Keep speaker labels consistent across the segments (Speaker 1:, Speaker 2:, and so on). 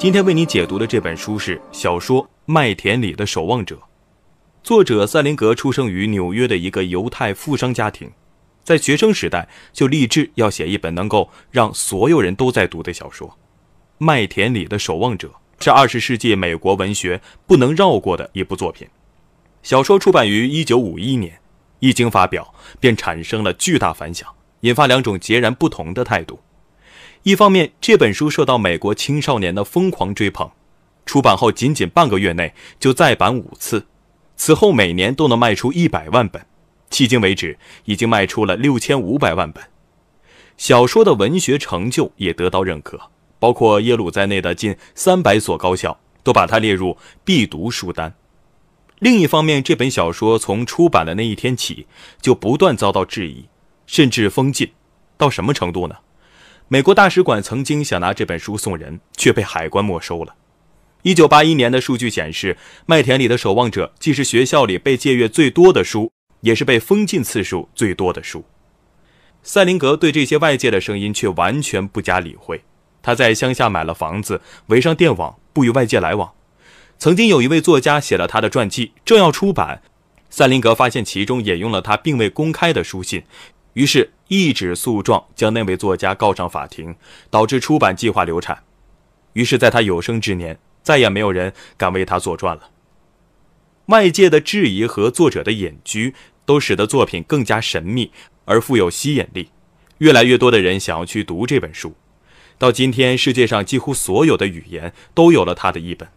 Speaker 1: 今天为你解读的这本书是小说《麦田里的守望者》，作者赛林格出生于纽约的一个犹太富商家庭，在学生时代就立志要写一本能够让所有人都在读的小说，《麦田里的守望者》是二十世纪美国文学不能绕过的一部作品。小说出版于1951年，一经发表便产生了巨大反响，引发两种截然不同的态度。一方面，这本书受到美国青少年的疯狂追捧，出版后仅仅半个月内就再版五次，此后每年都能卖出一百万本，迄今为止已经卖出了六千五百万本。小说的文学成就也得到认可，包括耶鲁在内的近三百所高校都把它列入必读书单。另一方面，这本小说从出版的那一天起就不断遭到质疑，甚至封禁，到什么程度呢？美国大使馆曾经想拿这本书送人，却被海关没收了。一九八一年的数据显示，《麦田里的守望者》既是学校里被借阅最多的书，也是被封禁次数最多的书。赛林格对这些外界的声音却完全不加理会。他在乡下买了房子，围上电网，不与外界来往。曾经有一位作家写了他的传记，正要出版，赛林格发现其中引用了他并未公开的书信，于是。一纸诉状将那位作家告上法庭，导致出版计划流产。于是，在他有生之年，再也没有人敢为他作传了。外界的质疑和作者的隐居，都使得作品更加神秘而富有吸引力。越来越多的人想要去读这本书。到今天，世界上几乎所有的语言都有了他的译本。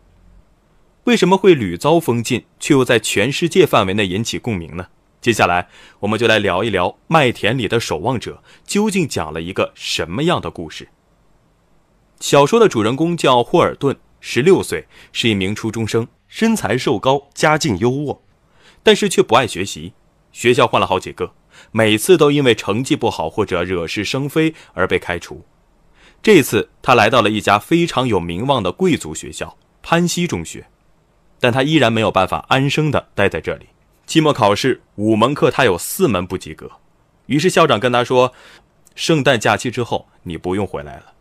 Speaker 1: 为什么会屡遭封禁，却又在全世界范围内引起共鸣呢？接下来，我们就来聊一聊《麦田里的守望者》究竟讲了一个什么样的故事。小说的主人公叫霍尔顿，十六岁，是一名初中生，身材瘦高，家境优渥，但是却不爱学习。学校换了好几个，每次都因为成绩不好或者惹是生非而被开除。这次，他来到了一家非常有名望的贵族学校——潘西中学，但他依然没有办法安生的待在这里。期末考试五门课，他有四门不及格。于是校长跟他说：“圣诞假期之后，你不用回来了。”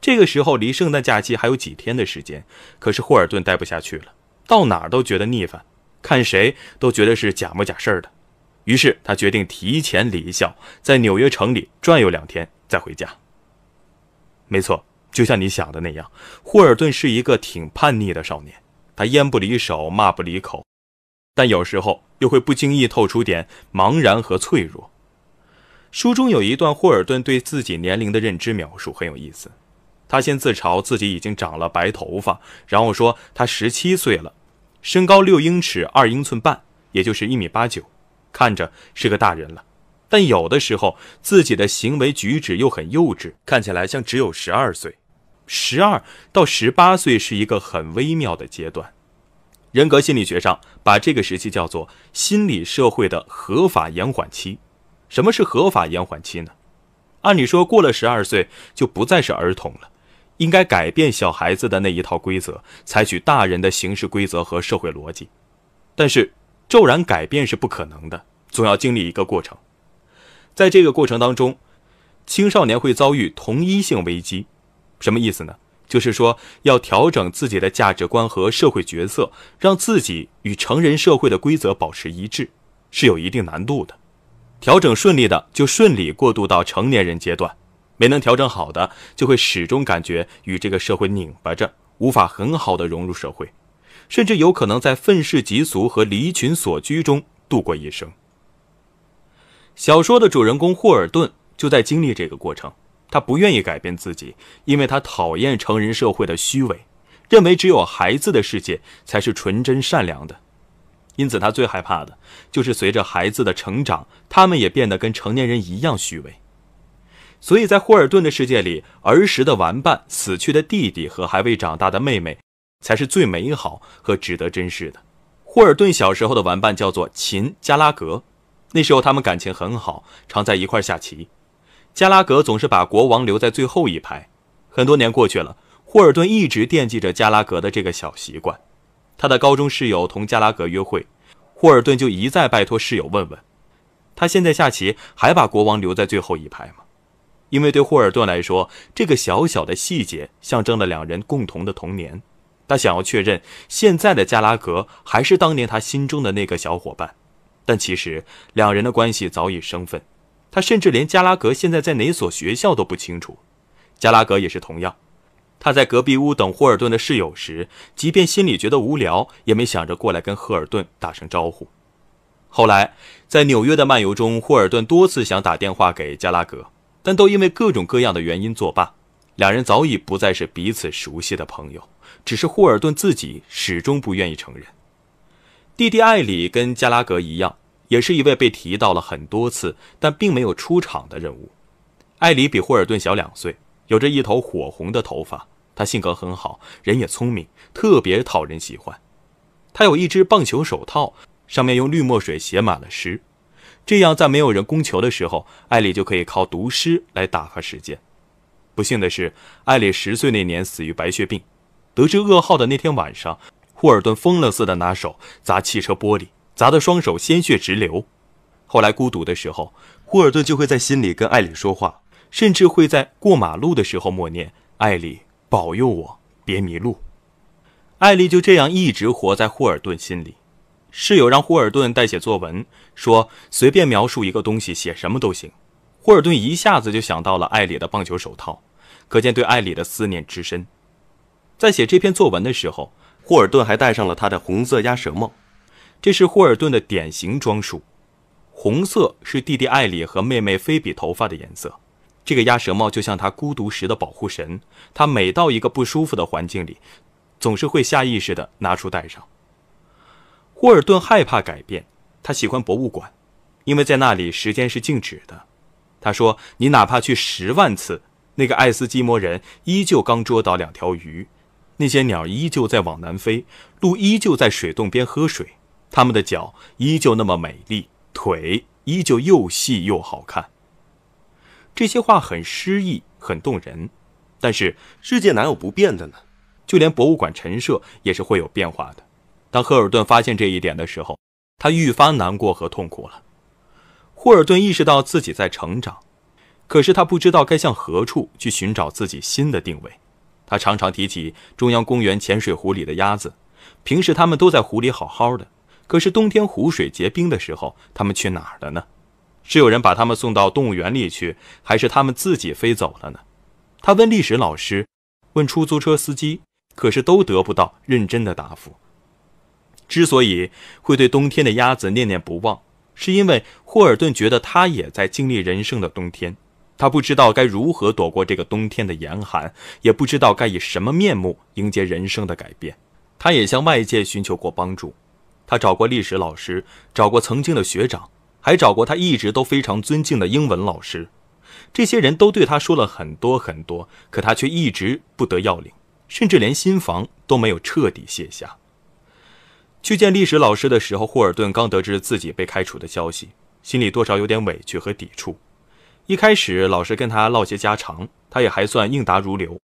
Speaker 1: 这个时候离圣诞假期还有几天的时间，可是霍尔顿待不下去了，到哪儿都觉得腻烦，看谁都觉得是假模假式的。于是他决定提前离校，在纽约城里转悠两天再回家。没错，就像你想的那样，霍尔顿是一个挺叛逆的少年，他烟不离手，骂不离口。但有时候又会不经意透出点茫然和脆弱。书中有一段霍尔顿对自己年龄的认知描述很有意思，他先自嘲自己已经长了白头发，然后说他十七岁了，身高六英尺二英寸半，也就是一米八九，看着是个大人了。但有的时候自己的行为举止又很幼稚，看起来像只有十二岁。十二到十八岁是一个很微妙的阶段。人格心理学上把这个时期叫做心理社会的合法延缓期。什么是合法延缓期呢？按理说过了十二岁就不再是儿童了，应该改变小孩子的那一套规则，采取大人的行事规则和社会逻辑。但是骤然改变是不可能的，总要经历一个过程。在这个过程当中，青少年会遭遇同一性危机。什么意思呢？就是说，要调整自己的价值观和社会角色，让自己与成人社会的规则保持一致，是有一定难度的。调整顺利的，就顺利过渡到成年人阶段；没能调整好的，就会始终感觉与这个社会拧巴着，无法很好的融入社会，甚至有可能在愤世嫉俗和离群所居中度过一生。小说的主人公霍尔顿就在经历这个过程。他不愿意改变自己，因为他讨厌成人社会的虚伪，认为只有孩子的世界才是纯真善良的。因此，他最害怕的就是随着孩子的成长，他们也变得跟成年人一样虚伪。所以在霍尔顿的世界里，儿时的玩伴、死去的弟弟和还未长大的妹妹，才是最美好和值得珍视的。霍尔顿小时候的玩伴叫做秦加拉格，那时候他们感情很好，常在一块下棋。加拉格总是把国王留在最后一排。很多年过去了，霍尔顿一直惦记着加拉格的这个小习惯。他的高中室友同加拉格约会，霍尔顿就一再拜托室友问问，他现在下棋还把国王留在最后一排吗？因为对霍尔顿来说，这个小小的细节象征了两人共同的童年。他想要确认现在的加拉格还是当年他心中的那个小伙伴，但其实两人的关系早已生分。他甚至连加拉格现在在哪所学校都不清楚，加拉格也是同样。他在隔壁屋等霍尔顿的室友时，即便心里觉得无聊，也没想着过来跟赫尔顿打声招呼。后来在纽约的漫游中，霍尔顿多次想打电话给加拉格，但都因为各种各样的原因作罢。两人早已不再是彼此熟悉的朋友，只是霍尔顿自己始终不愿意承认。弟弟艾里跟加拉格一样。也是一位被提到了很多次，但并没有出场的人物。艾里比霍尔顿小两岁，有着一头火红的头发。他性格很好，人也聪明，特别讨人喜欢。他有一只棒球手套，上面用绿墨水写满了诗。这样，在没有人攻球的时候，艾里就可以靠读诗来打发时间。不幸的是，艾里十岁那年死于白血病。得知噩耗的那天晚上，霍尔顿疯了似的拿手砸汽车玻璃。砸得双手鲜血直流。后来孤独的时候，霍尔顿就会在心里跟艾丽说话，甚至会在过马路的时候默念：“艾丽，保佑我别迷路。”艾丽就这样一直活在霍尔顿心里。室友让霍尔顿代写作文，说随便描述一个东西，写什么都行。霍尔顿一下子就想到了艾丽的棒球手套，可见对艾丽的思念之深。在写这篇作文的时候，霍尔顿还戴上了他的红色鸭舌帽。这是霍尔顿的典型装束，红色是弟弟艾里和妹妹菲比头发的颜色。这个鸭舌帽就像他孤独时的保护神，他每到一个不舒服的环境里，总是会下意识地拿出戴上。霍尔顿害怕改变，他喜欢博物馆，因为在那里时间是静止的。他说：“你哪怕去十万次，那个爱斯基摩人依旧刚捉到两条鱼，那些鸟依旧在往南飞，鹿依旧在水洞边喝水。”他们的脚依旧那么美丽，腿依旧又细又好看。这些话很诗意，很动人。但是世界哪有不变的呢？就连博物馆陈设也是会有变化的。当赫尔顿发现这一点的时候，他愈发难过和痛苦了。霍尔顿意识到自己在成长，可是他不知道该向何处去寻找自己新的定位。他常常提起中央公园浅水湖里的鸭子，平时它们都在湖里好好的。可是冬天湖水结冰的时候，他们去哪儿了呢？是有人把他们送到动物园里去，还是他们自己飞走了呢？他问历史老师，问出租车司机，可是都得不到认真的答复。之所以会对冬天的鸭子念念不忘，是因为霍尔顿觉得他也在经历人生的冬天，他不知道该如何躲过这个冬天的严寒，也不知道该以什么面目迎接人生的改变。他也向外界寻求过帮助。他找过历史老师，找过曾经的学长，还找过他一直都非常尊敬的英文老师。这些人都对他说了很多很多，可他却一直不得要领，甚至连心房都没有彻底卸下。去见历史老师的时候，霍尔顿刚得知自己被开除的消息，心里多少有点委屈和抵触。一开始老师跟他唠些家常，他也还算应答如流。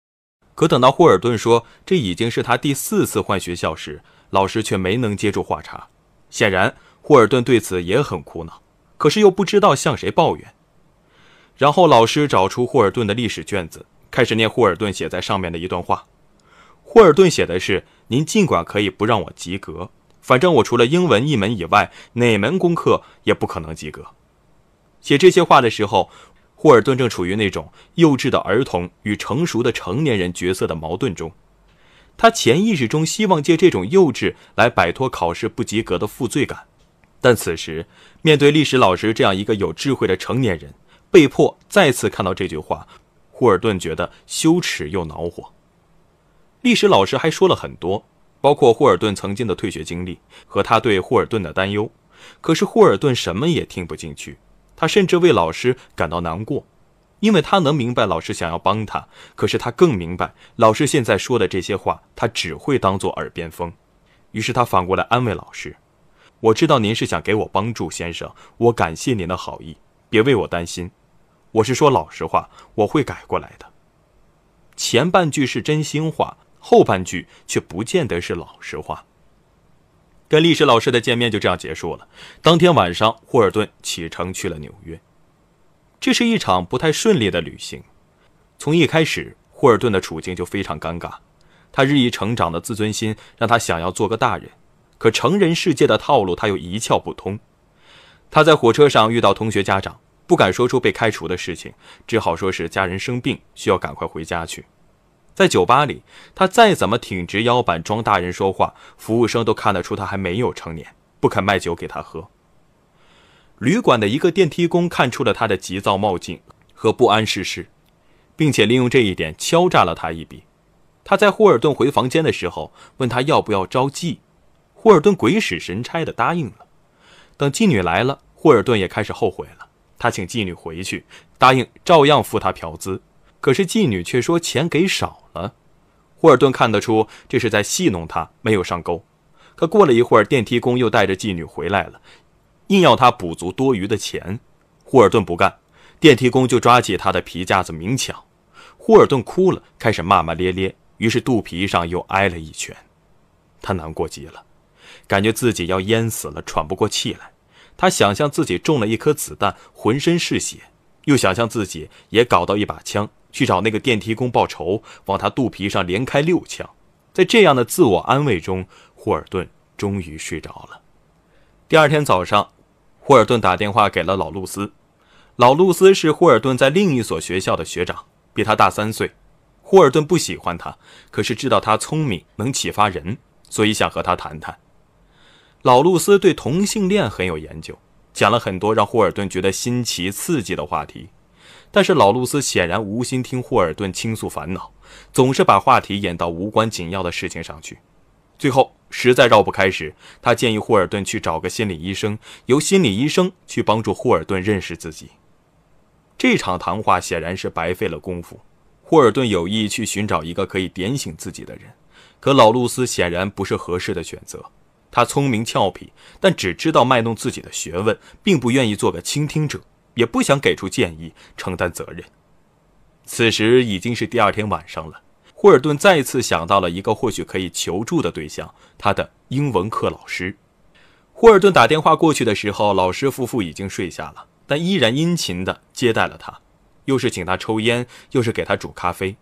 Speaker 1: 可等到霍尔顿说这已经是他第四次换学校时，老师却没能接住话茬，显然霍尔顿对此也很苦恼，可是又不知道向谁抱怨。然后老师找出霍尔顿的历史卷子，开始念霍尔顿写在上面的一段话。霍尔顿写的是：“您尽管可以不让我及格，反正我除了英文一门以外，哪门功课也不可能及格。”写这些话的时候，霍尔顿正处于那种幼稚的儿童与成熟的成年人角色的矛盾中。他潜意识中希望借这种幼稚来摆脱考试不及格的负罪感，但此时面对历史老师这样一个有智慧的成年人，被迫再次看到这句话，霍尔顿觉得羞耻又恼火。历史老师还说了很多，包括霍尔顿曾经的退学经历和他对霍尔顿的担忧，可是霍尔顿什么也听不进去，他甚至为老师感到难过。因为他能明白老师想要帮他，可是他更明白老师现在说的这些话，他只会当做耳边风。于是他反过来安慰老师：“我知道您是想给我帮助，先生，我感谢您的好意，别为我担心。我是说老实话，我会改过来的。”前半句是真心话，后半句却不见得是老实话。跟历史老师的见面就这样结束了。当天晚上，霍尔顿启程去了纽约。这是一场不太顺利的旅行。从一开始，霍尔顿的处境就非常尴尬。他日益成长的自尊心让他想要做个大人，可成人世界的套路他又一窍不通。他在火车上遇到同学家长，不敢说出被开除的事情，只好说是家人生病，需要赶快回家去。在酒吧里，他再怎么挺直腰板装大人说话，服务生都看得出他还没有成年，不肯卖酒给他喝。旅馆的一个电梯工看出了他的急躁冒进和不谙世事，并且利用这一点敲诈了他一笔。他在霍尔顿回房间的时候问他要不要招妓，霍尔顿鬼使神差地答应了。等妓女来了，霍尔顿也开始后悔了。他请妓女回去，答应照样付他嫖资，可是妓女却说钱给少了。霍尔顿看得出这是在戏弄他，没有上钩。可过了一会儿，电梯工又带着妓女回来了。硬要他补足多余的钱，霍尔顿不干，电梯工就抓起他的皮夹子明抢，霍尔顿哭了，开始骂骂咧咧，于是肚皮上又挨了一拳，他难过极了，感觉自己要淹死了，喘不过气来，他想象自己中了一颗子弹，浑身是血，又想象自己也搞到一把枪，去找那个电梯工报仇，往他肚皮上连开六枪，在这样的自我安慰中，霍尔顿终于睡着了。第二天早上，霍尔顿打电话给了老露丝。老露丝是霍尔顿在另一所学校的学长，比他大三岁。霍尔顿不喜欢他，可是知道他聪明，能启发人，所以想和他谈谈。老露丝对同性恋很有研究，讲了很多让霍尔顿觉得新奇、刺激的话题。但是老露丝显然无心听霍尔顿倾诉烦恼，总是把话题演到无关紧要的事情上去。最后实在绕不开时，他建议霍尔顿去找个心理医生，由心理医生去帮助霍尔顿认识自己。这场谈话显然是白费了功夫。霍尔顿有意去寻找一个可以点醒自己的人，可老露丝显然不是合适的选择。他聪明俏皮，但只知道卖弄自己的学问，并不愿意做个倾听者，也不想给出建议、承担责任。此时已经是第二天晚上了。霍尔顿再一次想到了一个或许可以求助的对象，他的英文课老师。霍尔顿打电话过去的时候，老师夫妇已经睡下了，但依然殷勤地接待了他，又是请他抽烟，又是给他煮咖啡。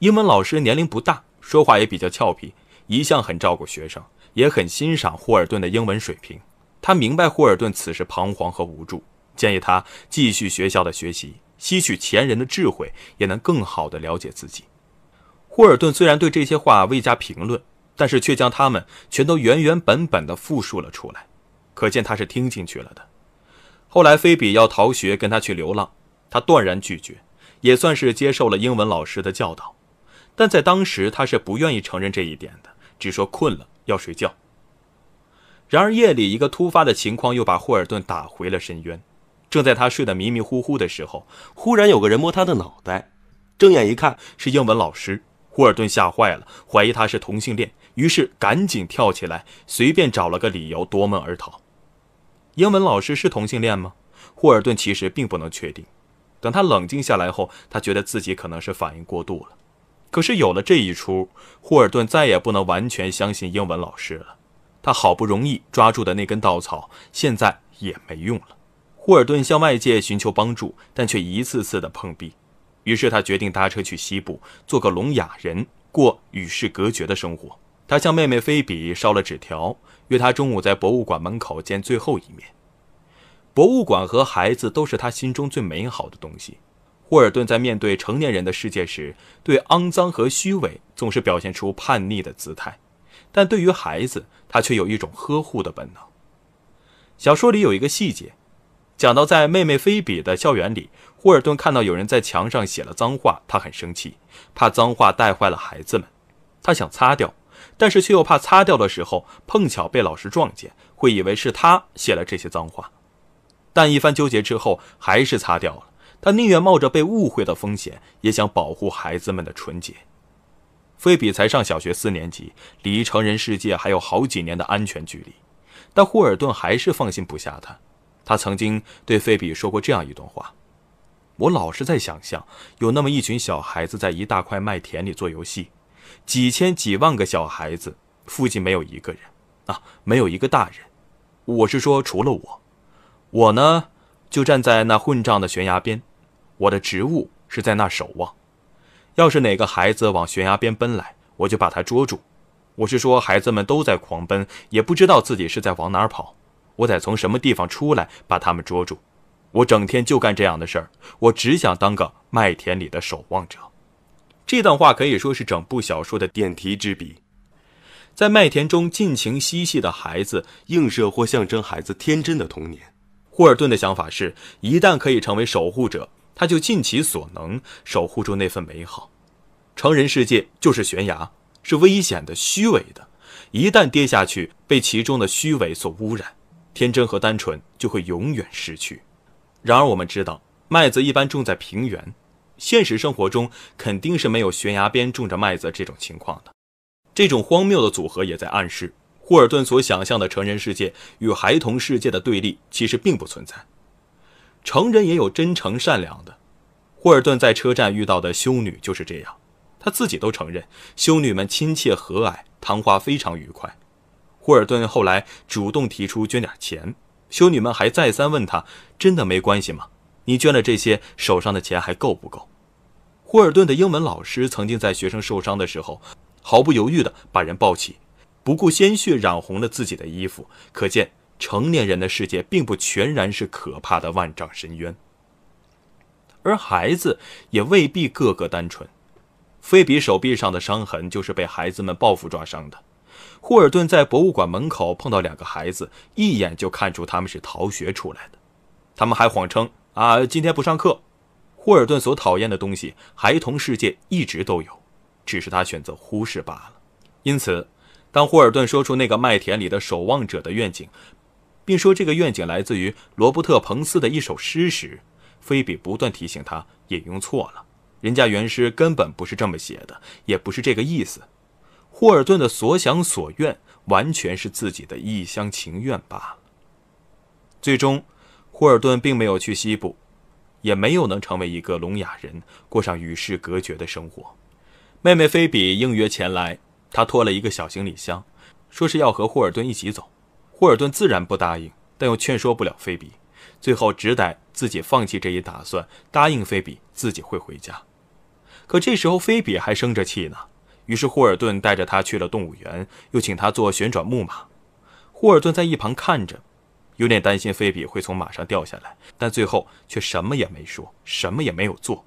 Speaker 1: 英文老师年龄不大，说话也比较俏皮，一向很照顾学生，也很欣赏霍尔顿的英文水平。他明白霍尔顿此时彷徨和无助，建议他继续学校的学习，吸取前人的智慧，也能更好地了解自己。霍尔顿虽然对这些话未加评论，但是却将他们全都原原本本地复述了出来，可见他是听进去了的。后来菲比要逃学跟他去流浪，他断然拒绝，也算是接受了英文老师的教导。但在当时他是不愿意承认这一点的，只说困了要睡觉。然而夜里一个突发的情况又把霍尔顿打回了深渊。正在他睡得迷迷糊糊的时候，忽然有个人摸他的脑袋，睁眼一看是英文老师。霍尔顿吓坏了，怀疑他是同性恋，于是赶紧跳起来，随便找了个理由夺门而逃。英文老师是同性恋吗？霍尔顿其实并不能确定。等他冷静下来后，他觉得自己可能是反应过度了。可是有了这一出，霍尔顿再也不能完全相信英文老师了。他好不容易抓住的那根稻草，现在也没用了。霍尔顿向外界寻求帮助，但却一次次的碰壁。于是他决定搭车去西部，做个聋哑人，过与世隔绝的生活。他向妹妹菲比烧了纸条，约她中午在博物馆门口见最后一面。博物馆和孩子都是他心中最美好的东西。霍尔顿在面对成年人的世界时，对肮脏和虚伪总是表现出叛逆的姿态，但对于孩子，他却有一种呵护的本能。小说里有一个细节，讲到在妹妹菲比的校园里。霍尔顿看到有人在墙上写了脏话，他很生气，怕脏话带坏了孩子们。他想擦掉，但是却又怕擦掉的时候碰巧被老师撞见，会以为是他写了这些脏话。但一番纠结之后，还是擦掉了。他宁愿冒着被误会的风险，也想保护孩子们的纯洁。菲比才上小学四年级，离成人世界还有好几年的安全距离，但霍尔顿还是放心不下他。他曾经对菲比说过这样一段话。我老是在想象，有那么一群小孩子在一大块麦田里做游戏，几千几万个小孩子，附近没有一个人，啊，没有一个大人。我是说，除了我。我呢，就站在那混账的悬崖边，我的职务是在那守望。要是哪个孩子往悬崖边奔来，我就把他捉住。我是说，孩子们都在狂奔，也不知道自己是在往哪儿跑。我得从什么地方出来，把他们捉住。我整天就干这样的事儿，我只想当个麦田里的守望者。这段话可以说是整部小说的点题之笔。在麦田中尽情嬉戏的孩子，映射或象征孩子天真的童年。霍尔顿的想法是，一旦可以成为守护者，他就尽其所能守护住那份美好。成人世界就是悬崖，是危险的、虚伪的。一旦跌下去，被其中的虚伪所污染，天真和单纯就会永远失去。然而，我们知道麦子一般种在平原，现实生活中肯定是没有悬崖边种着麦子这种情况的。这种荒谬的组合也在暗示，霍尔顿所想象的成人世界与孩童世界的对立其实并不存在。成人也有真诚善良的。霍尔顿在车站遇到的修女就是这样，他自己都承认修女们亲切和蔼，谈话非常愉快。霍尔顿后来主动提出捐点钱。修女们还再三问他：“真的没关系吗？你捐了这些，手上的钱还够不够？”霍尔顿的英文老师曾经在学生受伤的时候，毫不犹豫的把人抱起，不顾鲜血染红了自己的衣服。可见成年人的世界并不全然是可怕的万丈深渊，而孩子也未必个个单纯。菲比手臂上的伤痕就是被孩子们报复抓伤的。霍尔顿在博物馆门口碰到两个孩子，一眼就看出他们是逃学出来的。他们还谎称：“啊，今天不上课。”霍尔顿所讨厌的东西，孩童世界一直都有，只是他选择忽视罢了。因此，当霍尔顿说出那个麦田里的守望者的愿景，并说这个愿景来自于罗伯特·彭斯的一首诗时，菲比不断提醒他引用错了，人家原诗根本不是这么写的，也不是这个意思。霍尔顿的所想所愿，完全是自己的一厢情愿罢了。最终，霍尔顿并没有去西部，也没有能成为一个聋哑人，过上与世隔绝的生活。妹妹菲比应约前来，她拖了一个小行李箱，说是要和霍尔顿一起走。霍尔顿自然不答应，但又劝说不了菲比，最后只得自己放弃这一打算，答应菲比自己会回家。可这时候，菲比还生着气呢。于是霍尔顿带着他去了动物园，又请他坐旋转木马。霍尔顿在一旁看着，有点担心菲比会从马上掉下来，但最后却什么也没说，什么也没有做，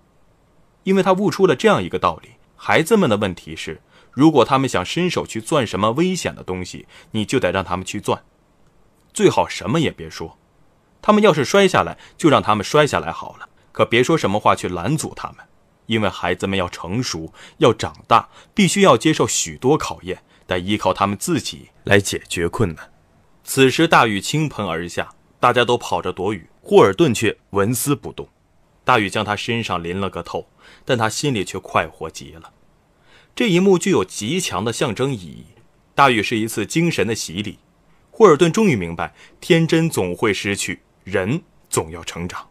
Speaker 1: 因为他悟出了这样一个道理：孩子们的问题是，如果他们想伸手去攥什么危险的东西，你就得让他们去攥，最好什么也别说。他们要是摔下来，就让他们摔下来好了，可别说什么话去拦阻他们。因为孩子们要成熟，要长大，必须要接受许多考验，得依靠他们自己来解决困难。此时大雨倾盆而下，大家都跑着躲雨，霍尔顿却纹丝不动。大雨将他身上淋了个透，但他心里却快活极了。这一幕具有极强的象征意义。大雨是一次精神的洗礼。霍尔顿终于明白，天真总会失去，人总要成长。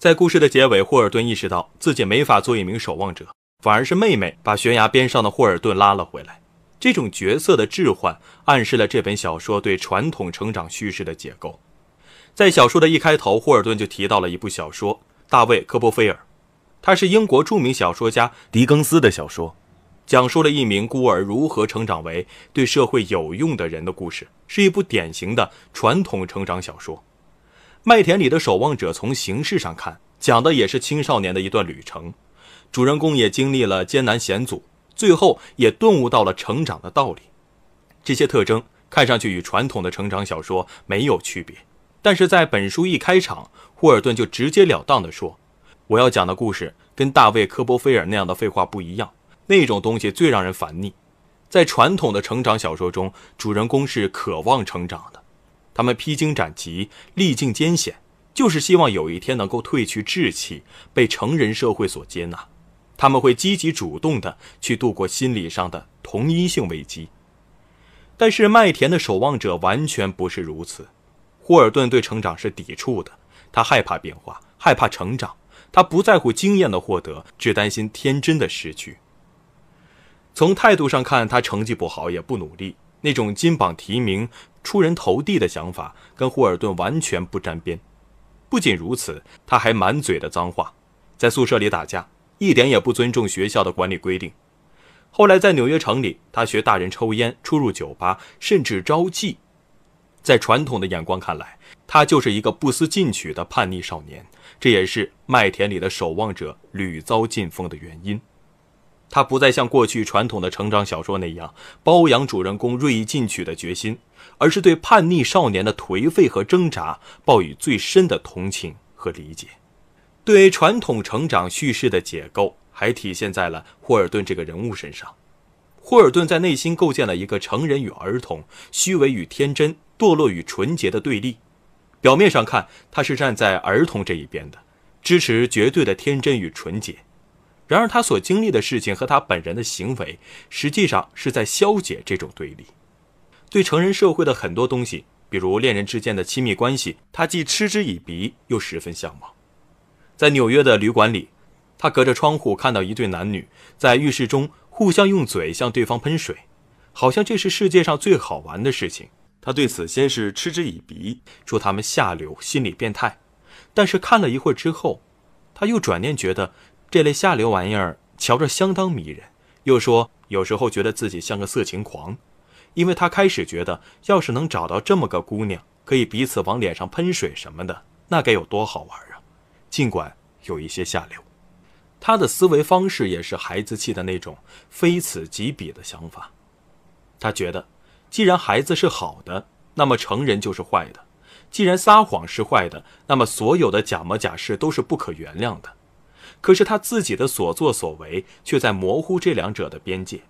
Speaker 1: 在故事的结尾，霍尔顿意识到自己没法做一名守望者，反而是妹妹把悬崖边上的霍尔顿拉了回来。这种角色的置换暗示了这本小说对传统成长叙事的解构。在小说的一开头，霍尔顿就提到了一部小说《大卫·科波菲尔》，它是英国著名小说家狄更斯的小说，讲述了一名孤儿如何成长为对社会有用的人的故事，是一部典型的传统成长小说。《麦田里的守望者》从形式上看，讲的也是青少年的一段旅程，主人公也经历了艰难险阻，最后也顿悟到了成长的道理。这些特征看上去与传统的成长小说没有区别，但是在本书一开场，霍尔顿就直截了当地说：“我要讲的故事跟大卫·科波菲尔那样的废话不一样，那种东西最让人烦腻。”在传统的成长小说中，主人公是渴望成长的。他们披荆斩棘，历尽艰险，就是希望有一天能够褪去稚气，被成人社会所接纳。他们会积极主动地去度过心理上的同一性危机。但是，《麦田的守望者》完全不是如此。霍尔顿对成长是抵触的，他害怕变化，害怕成长，他不在乎经验的获得，只担心天真的失去。从态度上看，他成绩不好，也不努力，那种金榜题名。出人头地的想法跟霍尔顿完全不沾边。不仅如此，他还满嘴的脏话，在宿舍里打架，一点也不尊重学校的管理规定。后来在纽约城里，他学大人抽烟，出入酒吧，甚至招妓。在传统的眼光看来，他就是一个不思进取的叛逆少年。这也是《麦田里的守望者》屡遭禁封的原因。他不再像过去传统的成长小说那样包养主人公锐意进取的决心。而是对叛逆少年的颓废和挣扎报以最深的同情和理解。对传统成长叙事的解构，还体现在了霍尔顿这个人物身上。霍尔顿在内心构建了一个成人与儿童、虚伪与天真、堕落与纯洁的对立。表面上看，他是站在儿童这一边的，支持绝对的天真与纯洁。然而，他所经历的事情和他本人的行为，实际上是在消解这种对立。对成人社会的很多东西，比如恋人之间的亲密关系，他既嗤之以鼻，又十分向往。在纽约的旅馆里，他隔着窗户看到一对男女在浴室中互相用嘴向对方喷水，好像这是世界上最好玩的事情。他对此先是嗤之以鼻，说他们下流、心理变态。但是看了一会儿之后，他又转念觉得这类下流玩意儿瞧着相当迷人，又说有时候觉得自己像个色情狂。因为他开始觉得，要是能找到这么个姑娘，可以彼此往脸上喷水什么的，那该有多好玩啊！尽管有一些下流，他的思维方式也是孩子气的那种非此即彼的想法。他觉得，既然孩子是好的，那么成人就是坏的；既然撒谎是坏的，那么所有的假模假式都是不可原谅的。可是他自己的所作所为却在模糊这两者的边界。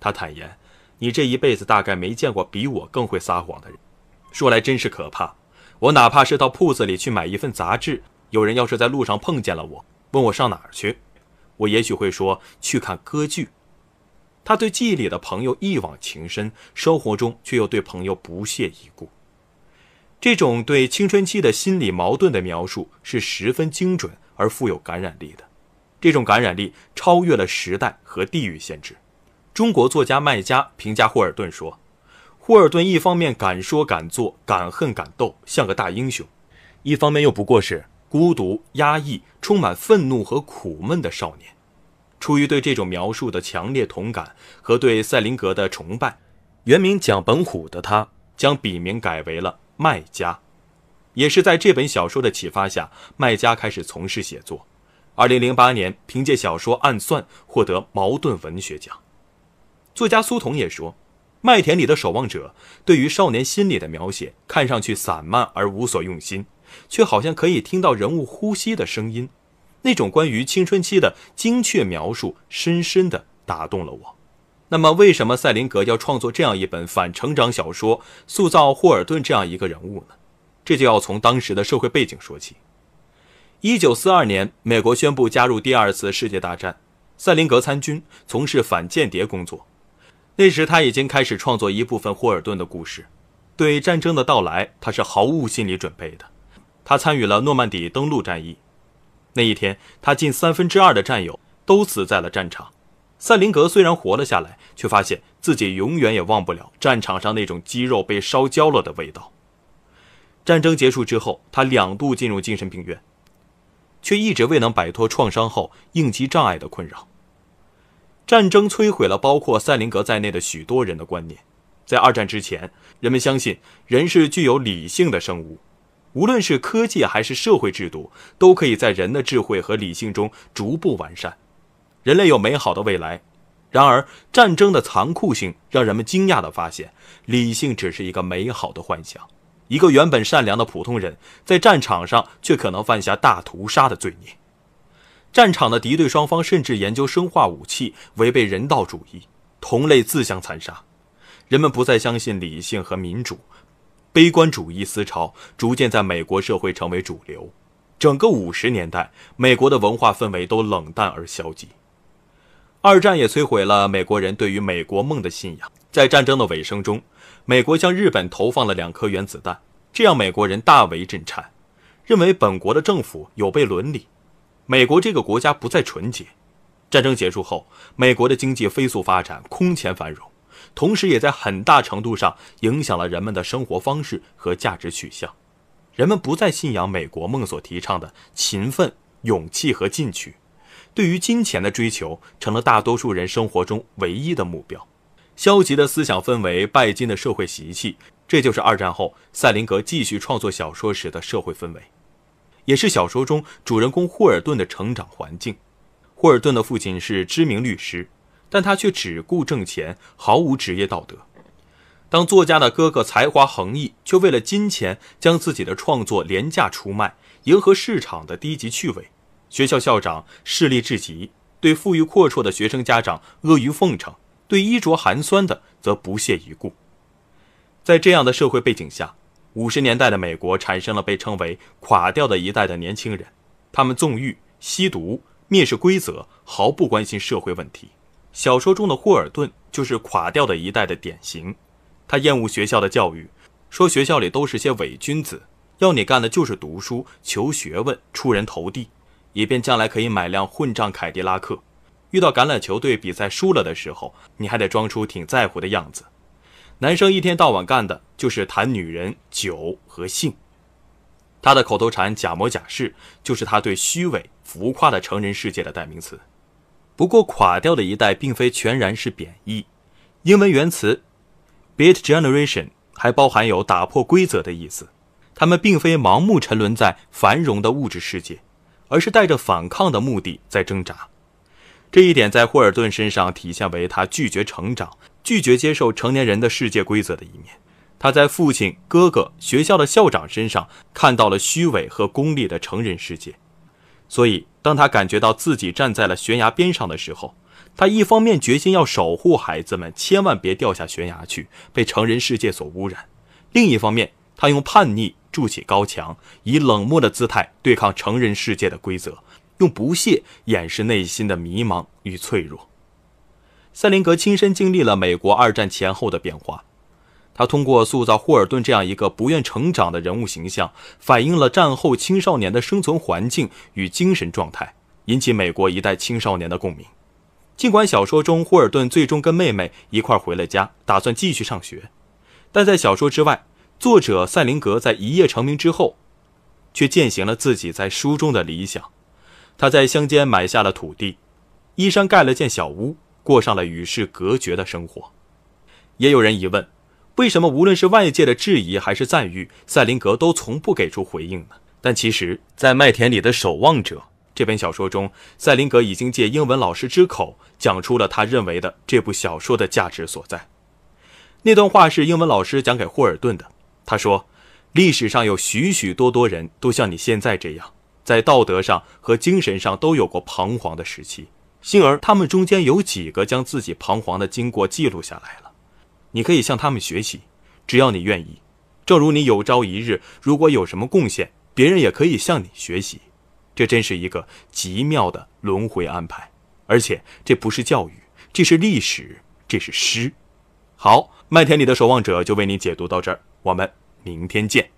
Speaker 1: 他坦言。你这一辈子大概没见过比我更会撒谎的人，说来真是可怕。我哪怕是到铺子里去买一份杂志，有人要是在路上碰见了我，问我上哪儿去，我也许会说去看歌剧。他对记忆里的朋友一往情深，生活中却又对朋友不屑一顾。这种对青春期的心理矛盾的描述是十分精准而富有感染力的，这种感染力超越了时代和地域限制。中国作家麦家评价霍尔顿说：“霍尔顿一方面敢说敢做敢恨敢斗，像个大英雄；一方面又不过是孤独、压抑、充满愤怒和苦闷的少年。”出于对这种描述的强烈同感和对赛林格的崇拜，原名蒋本虎的他将笔名改为了麦家。也是在这本小说的启发下，麦家开始从事写作。2008年，凭借小说《暗算》获得茅盾文学奖。作家苏童也说，《麦田里的守望者》对于少年心理的描写看上去散漫而无所用心，却好像可以听到人物呼吸的声音。那种关于青春期的精确描述，深深地打动了我。那么，为什么赛林格要创作这样一本反成长小说，塑造霍尔顿这样一个人物呢？这就要从当时的社会背景说起。1942年，美国宣布加入第二次世界大战，赛林格参军，从事反间谍工作。那时，他已经开始创作一部分霍尔顿的故事。对战争的到来，他是毫无心理准备的。他参与了诺曼底登陆战役，那一天，他近三分之二的战友都死在了战场。塞林格虽然活了下来，却发现自己永远也忘不了战场上那种肌肉被烧焦了的味道。战争结束之后，他两度进入精神病院，却一直未能摆脱创伤后应激障碍的困扰。战争摧毁了包括塞林格在内的许多人的观念。在二战之前，人们相信人是具有理性的生物，无论是科技还是社会制度，都可以在人的智慧和理性中逐步完善，人类有美好的未来。然而，战争的残酷性让人们惊讶地发现，理性只是一个美好的幻想。一个原本善良的普通人，在战场上却可能犯下大屠杀的罪孽。战场的敌对双方甚至研究生化武器，违背人道主义，同类自相残杀。人们不再相信理性和民主，悲观主义思潮逐渐在美国社会成为主流。整个五十年代，美国的文化氛围都冷淡而消极。二战也摧毁了美国人对于美国梦的信仰。在战争的尾声中，美国向日本投放了两颗原子弹，这让美国人大为震颤，认为本国的政府有悖伦理。美国这个国家不再纯洁。战争结束后，美国的经济飞速发展，空前繁荣，同时也在很大程度上影响了人们的生活方式和价值取向。人们不再信仰美国梦所提倡的勤奋、勇气和进取，对于金钱的追求成了大多数人生活中唯一的目标。消极的思想氛围、拜金的社会习气，这就是二战后赛林格继续创作小说时的社会氛围。也是小说中主人公霍尔顿的成长环境。霍尔顿的父亲是知名律师，但他却只顾挣钱，毫无职业道德。当作家的哥哥才华横溢，却为了金钱将自己的创作廉价出卖，迎合市场的低级趣味。学校校长势力至极，对富裕阔绰的学生家长阿谀奉承，对衣着寒酸的则不屑一顾。在这样的社会背景下。五十年代的美国产生了被称为“垮掉的一代”的年轻人，他们纵欲、吸毒、蔑视规则，毫不关心社会问题。小说中的霍尔顿就是“垮掉的一代”的典型，他厌恶学校的教育，说学校里都是些伪君子，要你干的就是读书、求学问、出人头地，以便将来可以买辆混账凯迪拉克。遇到橄榄球队比赛输了的时候，你还得装出挺在乎的样子。男生一天到晚干的就是谈女人、酒和性，他的口头禅“假模假式”就是他对虚伪、浮夸的成人世界的代名词。不过，垮掉的一代并非全然是贬义，英文原词 b i t Generation” 还包含有打破规则的意思。他们并非盲目沉沦在繁荣的物质世界，而是带着反抗的目的在挣扎。这一点在霍尔顿身上体现为他拒绝成长。拒绝接受成年人的世界规则的一面，他在父亲、哥哥、学校的校长身上看到了虚伪和功利的成人世界，所以当他感觉到自己站在了悬崖边上的时候，他一方面决心要守护孩子们千万别掉下悬崖去被成人世界所污染，另一方面他用叛逆筑起高墙，以冷漠的姿态对抗成人世界的规则，用不屑掩饰内心的迷茫与脆弱。塞林格亲身经历了美国二战前后的变化，他通过塑造霍尔顿这样一个不愿成长的人物形象，反映了战后青少年的生存环境与精神状态，引起美国一代青少年的共鸣。尽管小说中霍尔顿最终跟妹妹一块回了家，打算继续上学，但在小说之外，作者塞林格在一夜成名之后，却践行了自己在书中的理想，他在乡间买下了土地，依山盖了间小屋。过上了与世隔绝的生活，也有人疑问：为什么无论是外界的质疑还是赞誉，塞林格都从不给出回应呢？但其实，在《麦田里的守望者》这本小说中，塞林格已经借英文老师之口讲出了他认为的这部小说的价值所在。那段话是英文老师讲给霍尔顿的，他说：“历史上有许许多多人都像你现在这样，在道德上和精神上都有过彷徨的时期。”幸而他们中间有几个将自己彷徨的经过记录下来了，你可以向他们学习，只要你愿意。正如你有朝一日如果有什么贡献，别人也可以向你学习。这真是一个极妙的轮回安排。而且这不是教育，这是历史，这是诗。好，《麦田里的守望者》就为您解读到这儿，我们明天见。